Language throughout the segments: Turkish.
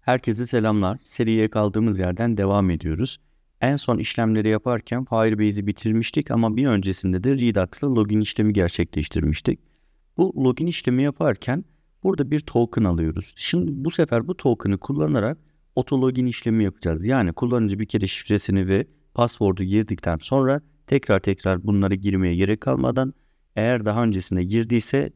Herkese selamlar. Seriye kaldığımız yerden devam ediyoruz. En son işlemleri yaparken Firebase'i bitirmiştik ama bir öncesinde de Redux'la login işlemi gerçekleştirmiştik. Bu login işlemi yaparken burada bir token alıyoruz. Şimdi bu sefer bu token'ı kullanarak otologin işlemi yapacağız. Yani kullanıcı bir kere şifresini ve password'u girdikten sonra tekrar tekrar bunları girmeye gerek kalmadan eğer daha öncesinde girdiyse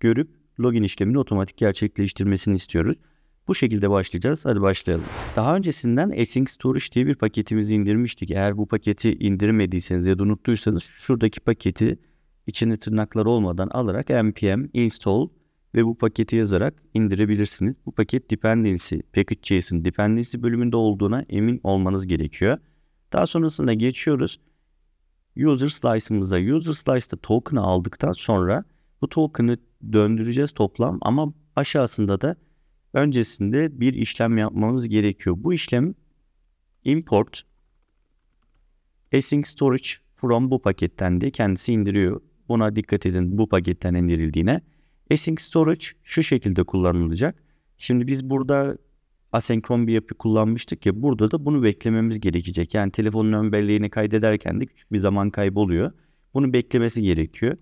görüp login işlemini otomatik gerçekleştirmesini istiyoruz. Bu şekilde başlayacağız. Hadi başlayalım. Daha öncesinden Async Storage diye bir paketimizi indirmiştik. Eğer bu paketi indirmediyseniz ya da unuttuysanız şuradaki paketi içinde tırnaklar olmadan alarak npm install ve bu paketi yazarak indirebilirsiniz. Bu paket dependency, package.json dependency bölümünde olduğuna emin olmanız gerekiyor. Daha sonrasında geçiyoruz. User slice'ımıza, user slice'da token'ı aldıktan sonra bu token'ı döndüreceğiz toplam ama aşağısında da öncesinde bir işlem yapmanız gerekiyor. Bu işlem import async storage from bu paketten diye kendisi indiriyor. Buna dikkat edin bu paketten indirildiğine. Async storage şu şekilde kullanılacak. Şimdi biz burada asenkron bir yapı kullanmıştık ya burada da bunu beklememiz gerekecek. Yani telefonun ön belleğini kaydederken de küçük bir zaman kayboluyor. Bunu beklemesi gerekiyor.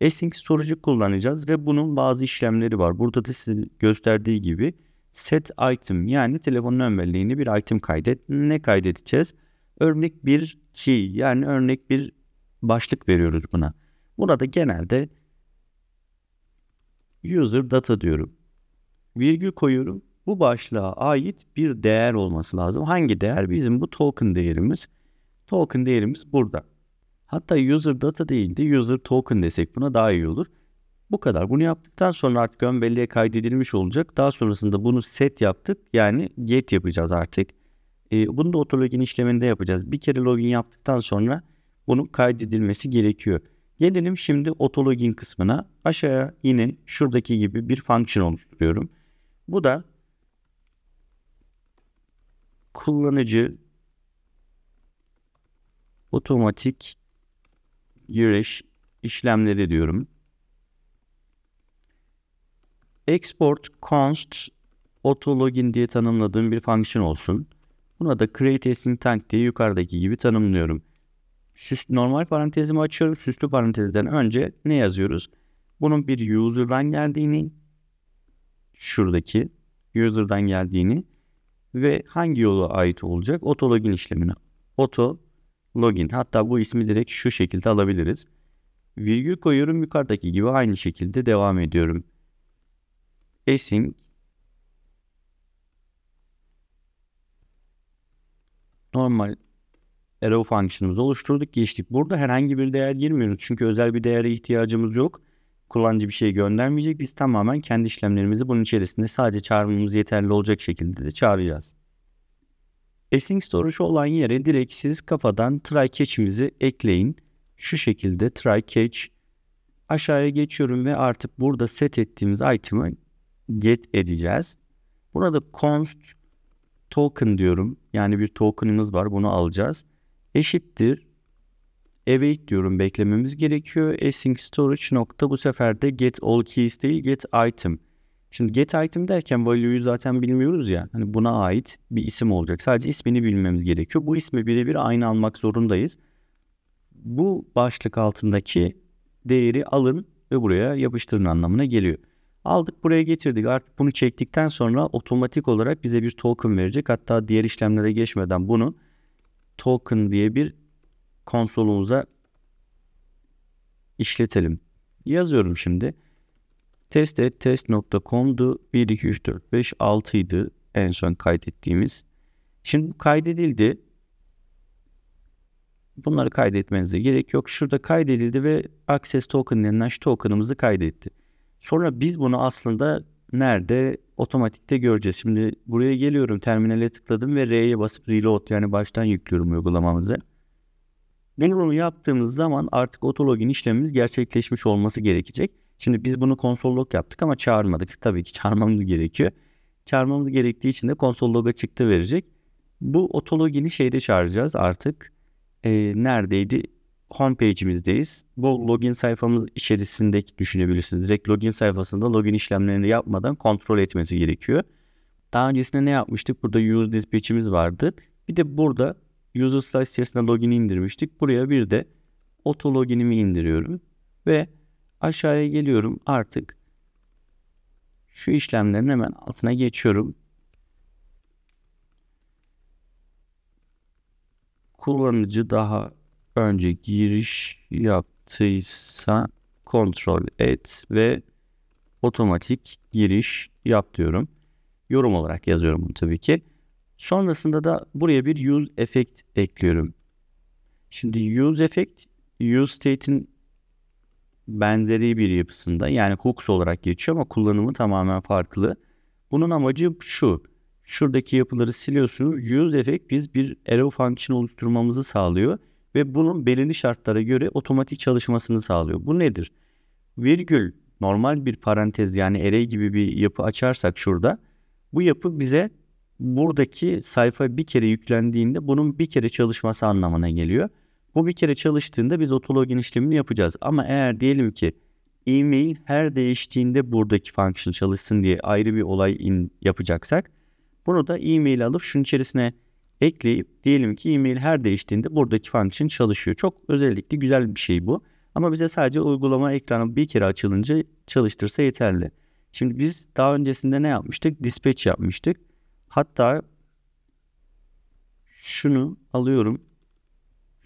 Async Storage'ı kullanacağız ve bunun bazı işlemleri var. Burada da size gösterdiği gibi set item yani telefonun ön belleğini bir item kaydet. Ne kaydedeceğiz? Örnek bir key yani örnek bir başlık veriyoruz buna. Burada genelde user data diyorum. Virgül koyuyorum. Bu başlığa ait bir değer olması lazım. Hangi değer? Bizim bu token değerimiz. Token değerimiz burada. Hatta user data değil de user token desek buna daha iyi olur. Bu kadar. Bunu yaptıktan sonra artık ön belleğe kaydedilmiş olacak. Daha sonrasında bunu set yaptık. Yani get yapacağız artık. E, bunu da otologin işleminde yapacağız. Bir kere login yaptıktan sonra bunun kaydedilmesi gerekiyor. Gelelim şimdi otologin kısmına. Aşağıya yine şuradaki gibi bir function oluşturuyorum. Bu da kullanıcı otomatik giriş işlemleri diyorum. Export const auto diye tanımladığım bir function olsun. Buna da create async tank diye yukarıdaki gibi tanımlıyorum. Süs, normal parantezimi açıyorum. Süslü parantezden önce ne yazıyoruz? Bunun bir user'dan geldiğini, şuradaki user'dan geldiğini ve hangi yola ait olacak? otologin login işlemine. Auto login. Hatta bu ismi direkt şu şekilde alabiliriz. Virgül koyuyorum yukarıdaki gibi aynı şekilde devam ediyorum. Async normal arrow function'ımızı oluşturduk geçtik. Burada herhangi bir değer girmiyoruz. Çünkü özel bir değere ihtiyacımız yok. Kullanıcı bir şey göndermeyecek. Biz tamamen kendi işlemlerimizi bunun içerisinde sadece çağırmamız yeterli olacak şekilde de çağıracağız. Async storage olan yere direkt siz kafadan try catch'imizi ekleyin. Şu şekilde try catch aşağıya geçiyorum ve artık burada set ettiğimiz item'ı get edeceğiz. Burada const token diyorum. Yani bir token'ımız var. Bunu alacağız. Eşittir await diyorum. Beklememiz gerekiyor. async storage nokta bu sefer de get all keys değil get item. Şimdi get item derken value'yu zaten bilmiyoruz ya. Hani buna ait bir isim olacak. Sadece ismini bilmemiz gerekiyor. Bu ismi birebir aynı almak zorundayız. Bu başlık altındaki değeri alın ve buraya yapıştırın anlamına geliyor. Aldık buraya getirdik. Artık bunu çektikten sonra otomatik olarak bize bir token verecek. Hatta diğer işlemlere geçmeden bunu token diye bir konsolumuza işletelim. Yazıyorum şimdi test.comdu 1, 2, 3, 4, 5, 6 idi en son kaydettiğimiz. Şimdi kaydedildi. Bunları kaydetmenize gerek yok. Şurada kaydedildi ve Access Token denilen şu token'ımızı kaydetti. Sonra biz bunu aslında nerede otomatikte göreceğiz. Şimdi buraya geliyorum terminale tıkladım ve R'ye basıp reload yani baştan yüklüyorum uygulamamızı. Bunu yaptığımız zaman artık otologin işlemimiz gerçekleşmiş olması gerekecek. Şimdi biz bunu konsolluk yaptık ama çağırmadık. Tabii ki çağırmamız gerekiyor. Çağırmamız gerektiği için de konsolluğa çıktı verecek. Bu otologini şeyde çağıracağız artık. E, neredeydi? Homepage'imizdeyiz. Bu login sayfamız içerisindeki düşünebilirsiniz. Direkt login sayfasında login işlemlerini yapmadan kontrol etmesi gerekiyor. Daha öncesinde ne yapmıştık? Burada user dispatch'imiz vardı. Bir de burada user slash içerisinde login indirmiştik. Buraya bir de auto login'imi indiriyorum ve Aşağıya geliyorum artık. Şu işlemlerin hemen altına geçiyorum. Kullanıcı daha önce giriş yaptıysa kontrol et ve otomatik giriş yap diyorum. Yorum olarak yazıyorum bunu tabii ki. Sonrasında da buraya bir use effect ekliyorum. Şimdi use effect use state'in benzeri bir yapısında yani hooks olarak geçiyor ama kullanımı tamamen farklı. Bunun amacı şu. Şuradaki yapıları siliyorsunuz. Use effect biz bir arrow function oluşturmamızı sağlıyor ve bunun belirli şartlara göre otomatik çalışmasını sağlıyor. Bu nedir? Virgül normal bir parantez yani array gibi bir yapı açarsak şurada bu yapı bize buradaki sayfa bir kere yüklendiğinde bunun bir kere çalışması anlamına geliyor. Bu bir kere çalıştığında biz otologin işlemini yapacağız. Ama eğer diyelim ki e-mail her değiştiğinde buradaki function çalışsın diye ayrı bir olay in yapacaksak bunu da e-mail alıp şunun içerisine ekleyip diyelim ki e-mail her değiştiğinde buradaki function çalışıyor. Çok özellikle güzel bir şey bu. Ama bize sadece uygulama ekranı bir kere açılınca çalıştırsa yeterli. Şimdi biz daha öncesinde ne yapmıştık? Dispatch yapmıştık. Hatta şunu alıyorum.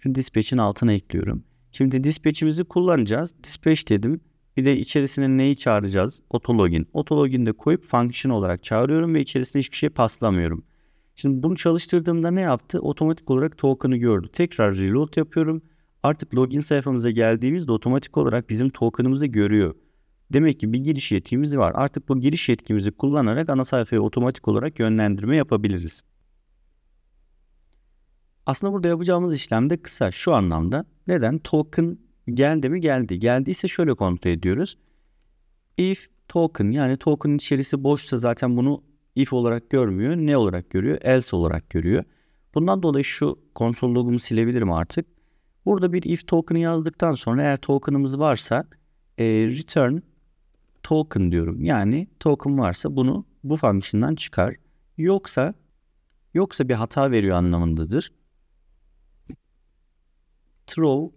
Şu dispatch'in altına ekliyorum. Şimdi dispatch'imizi kullanacağız. Dispatch dedim. Bir de içerisine neyi çağıracağız? Otologin. Otologin de koyup function olarak çağırıyorum ve içerisine hiçbir şey paslamıyorum. Şimdi bunu çalıştırdığımda ne yaptı? Otomatik olarak token'ı gördü. Tekrar reload yapıyorum. Artık login sayfamıza geldiğimizde otomatik olarak bizim token'ımızı görüyor. Demek ki bir giriş yetkimiz var. Artık bu giriş yetkimizi kullanarak ana sayfaya otomatik olarak yönlendirme yapabiliriz. Aslında burada yapacağımız işlem de kısa şu anlamda. Neden? Token geldi mi geldi. Geldiyse şöyle kontrol ediyoruz. If token yani token içerisi boşsa zaten bunu if olarak görmüyor. Ne olarak görüyor? Else olarak görüyor. Bundan dolayı şu konsol logumu silebilirim artık. Burada bir if token yazdıktan sonra eğer token'ımız varsa e, return token diyorum. Yani token varsa bunu bu fonksiyondan çıkar. Yoksa yoksa bir hata veriyor anlamındadır throw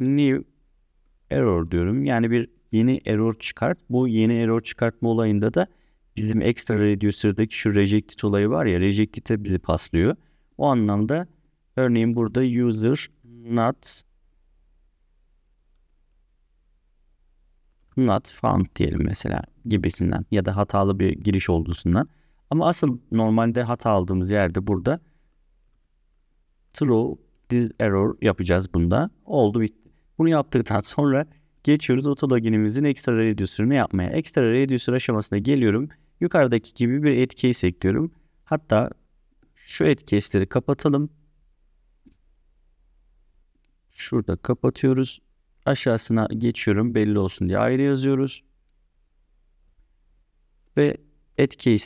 new error diyorum. Yani bir yeni error çıkart. Bu yeni error çıkartma olayında da bizim extra reducer'daki şu rejected olayı var ya rejected'e bizi paslıyor. O anlamda örneğin burada user not not found diyelim mesela gibisinden ya da hatalı bir giriş olduğundan. Ama asıl normalde hata aldığımız yerde burada true This error yapacağız bunda. Oldu bitti. Bunu yaptıktan sonra geçiyoruz autologinimizin ekstra reducer'ını yapmaya. Ekstra reducer aşamasına geliyorum. Yukarıdaki gibi bir etki ekliyorum. Hatta şu etkileri kapatalım. Şurada kapatıyoruz. Aşağısına geçiyorum belli olsun diye ayrı yazıyoruz. Ve etki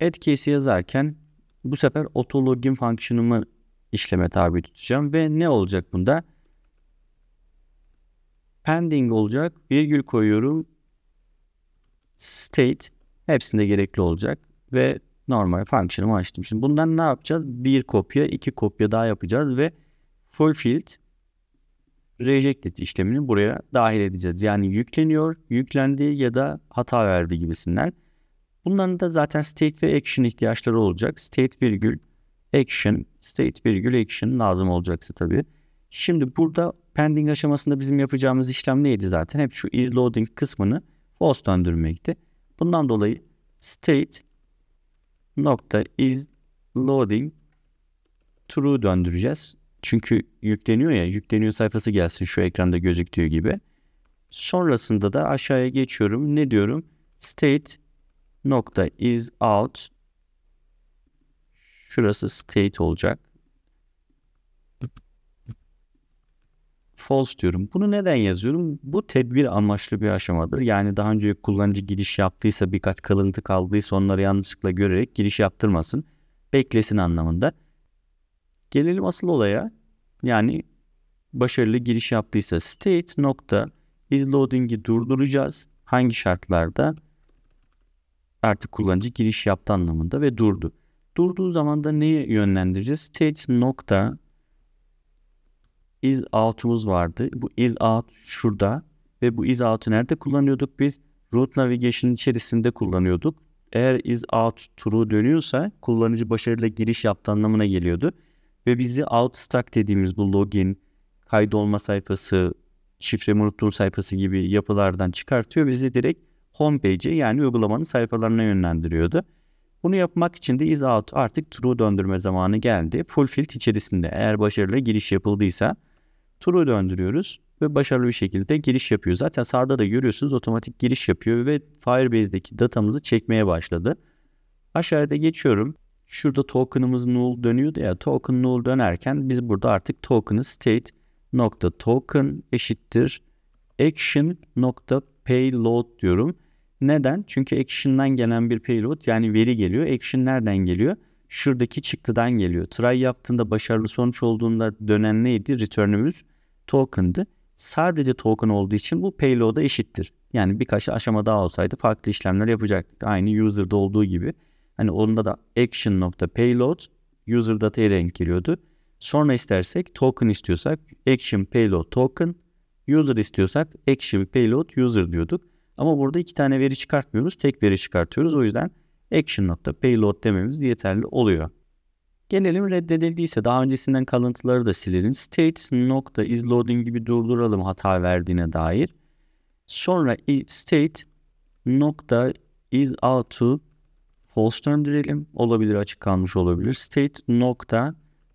Ad yazarken bu sefer autologin fonksiyonumu işleme tabi tutacağım ve ne olacak bunda? Pending olacak. Virgül koyuyorum. State hepsinde gerekli olacak ve normal function'ımı açtım. Şimdi bundan ne yapacağız? Bir kopya, iki kopya daha yapacağız ve fulfilled rejected işlemini buraya dahil edeceğiz. Yani yükleniyor, yüklendi ya da hata verdi gibisinden. Bunların da zaten state ve action ihtiyaçları olacak. State virgül action, state virgül action lazım olacaksa tabii. Şimdi burada pending aşamasında bizim yapacağımız işlem neydi zaten? Hep şu is loading kısmını false döndürmekti. Bundan dolayı state nokta is loading true döndüreceğiz. Çünkü yükleniyor ya yükleniyor sayfası gelsin şu ekranda gözüktüğü gibi. Sonrasında da aşağıya geçiyorum. Ne diyorum? State nokta is out Şurası state olacak. False diyorum. Bunu neden yazıyorum? Bu tedbir amaçlı bir aşamadır. Yani daha önce kullanıcı giriş yaptıysa birkaç kalıntı kaldıysa onları yanlışlıkla görerek giriş yaptırmasın. Beklesin anlamında. Gelelim asıl olaya. Yani başarılı giriş yaptıysa state nokta is loading'i durduracağız. Hangi şartlarda? Artık kullanıcı giriş yaptı anlamında ve durdu. Durduğu zaman da neye yönlendireceğiz? States nokta is out'umuz vardı. Bu is out şurada ve bu is out'u nerede kullanıyorduk biz? Root navigation içerisinde kullanıyorduk. Eğer is out true dönüyorsa kullanıcı başarıyla giriş yaptı anlamına geliyordu. Ve bizi out stack dediğimiz bu login, kaydolma sayfası, şifre unuttuğum sayfası gibi yapılardan çıkartıyor. Bizi direkt home page'e yani uygulamanın sayfalarına yönlendiriyordu. Bunu yapmak için de is out artık true döndürme zamanı geldi. Full field içerisinde eğer başarılı giriş yapıldıysa true döndürüyoruz ve başarılı bir şekilde giriş yapıyor. Zaten sağda da görüyorsunuz otomatik giriş yapıyor ve Firebase'deki datamızı çekmeye başladı. Aşağıda geçiyorum. Şurada token'ımız null dönüyordu ya token null dönerken biz burada artık token'ı state nokta token eşittir action nokta payload diyorum. Neden? Çünkü Action'dan gelen bir payload yani veri geliyor. Action nereden geliyor? Şuradaki çıktıdan geliyor. Try yaptığında başarılı sonuç olduğunda dönen neydi? Return'ümüz token'dı. Sadece token olduğu için bu payload'a eşittir. Yani birkaç aşama daha olsaydı farklı işlemler yapacaktık. Aynı user'da olduğu gibi. Hani onda da action nokta payload user data'ya denk geliyordu. Sonra istersek token istiyorsak action payload token user istiyorsak action payload user diyorduk. Ama burada iki tane veri çıkartmıyoruz. Tek veri çıkartıyoruz. O yüzden action.payload dememiz yeterli oluyor. Gelelim reddedildiyse daha öncesinden kalıntıları da silelim. State nokta is loading gibi durduralım hata verdiğine dair. Sonra state nokta is out to false döndürelim. Olabilir açık kalmış olabilir. State nokta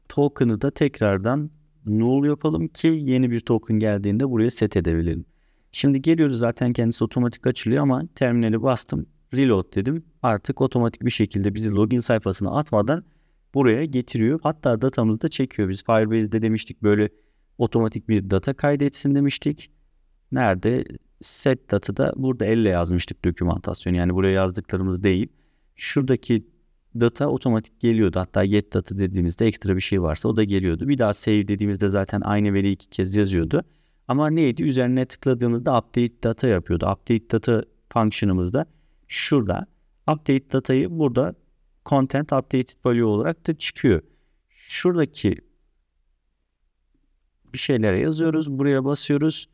token'ı da tekrardan null yapalım ki yeni bir token geldiğinde buraya set edebilelim. Şimdi geliyoruz zaten kendisi otomatik açılıyor ama terminali bastım. Reload dedim. Artık otomatik bir şekilde bizi login sayfasına atmadan buraya getiriyor. Hatta datamızı da çekiyor. Biz Firebase'de demiştik böyle otomatik bir data kaydetsin demiştik. Nerede? Set data da burada elle yazmıştık dokümantasyon. Yani buraya yazdıklarımız değil. Şuradaki data otomatik geliyordu. Hatta get data dediğimizde ekstra bir şey varsa o da geliyordu. Bir daha save dediğimizde zaten aynı veriyi iki kez yazıyordu. Ama neydi? Üzerine tıkladığınızda update data yapıyordu. Update data function'ımızda şurada update datayı burada content updated value olarak da çıkıyor. Şuradaki bir şeylere yazıyoruz. Buraya basıyoruz.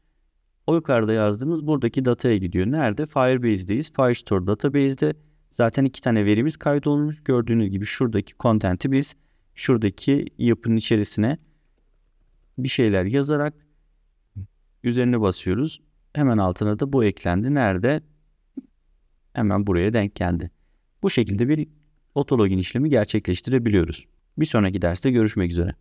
O yukarıda yazdığımız buradaki dataya gidiyor. Nerede? Firebase'deyiz. Firestore database'de zaten iki tane verimiz kaydolmuş. Gördüğünüz gibi şuradaki content'i biz şuradaki yapının içerisine bir şeyler yazarak Üzerine basıyoruz. Hemen altına da bu eklendi. Nerede? Hemen buraya denk geldi. Bu şekilde bir otologin işlemi gerçekleştirebiliyoruz. Bir sonraki derste görüşmek üzere.